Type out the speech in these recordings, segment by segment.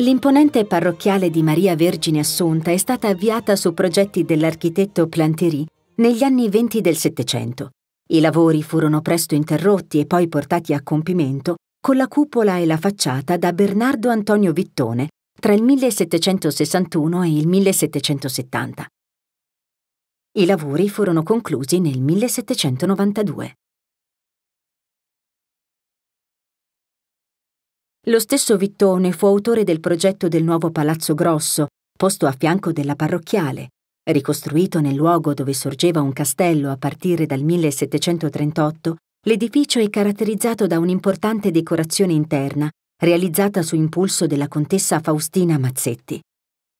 L'imponente parrocchiale di Maria Vergine Assunta è stata avviata su progetti dell'architetto Planterie negli anni venti del Settecento. I lavori furono presto interrotti e poi portati a compimento con la cupola e la facciata da Bernardo Antonio Vittone tra il 1761 e il 1770. I lavori furono conclusi nel 1792. Lo stesso Vittone fu autore del progetto del nuovo Palazzo Grosso, posto a fianco della parrocchiale, ricostruito nel luogo dove sorgeva un castello a partire dal 1738, l'edificio è caratterizzato da un'importante decorazione interna, realizzata su impulso della contessa Faustina Mazzetti.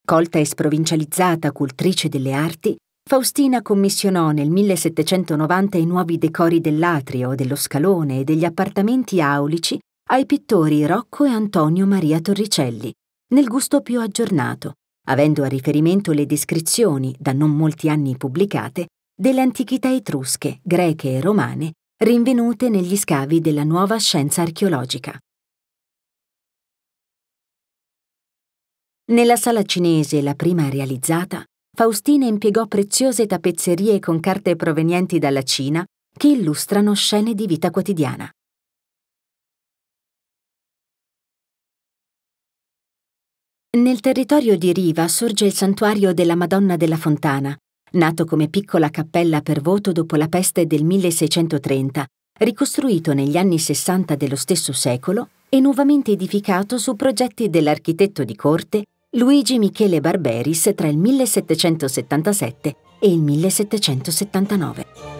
Colta e sprovincializzata cultrice delle arti, Faustina commissionò nel 1790 i nuovi decori dell'atrio, dello scalone e degli appartamenti aulici ai pittori Rocco e Antonio Maria Torricelli, nel gusto più aggiornato, avendo a riferimento le descrizioni, da non molti anni pubblicate, delle antichità etrusche, greche e romane rinvenute negli scavi della nuova scienza archeologica. Nella sala cinese, la prima realizzata, Faustina impiegò preziose tappezzerie con carte provenienti dalla Cina che illustrano scene di vita quotidiana. Nel territorio di Riva sorge il santuario della Madonna della Fontana, nato come piccola cappella per voto dopo la peste del 1630, ricostruito negli anni 60 dello stesso secolo e nuovamente edificato su progetti dell'architetto di corte Luigi Michele Barberis tra il 1777 e il 1779.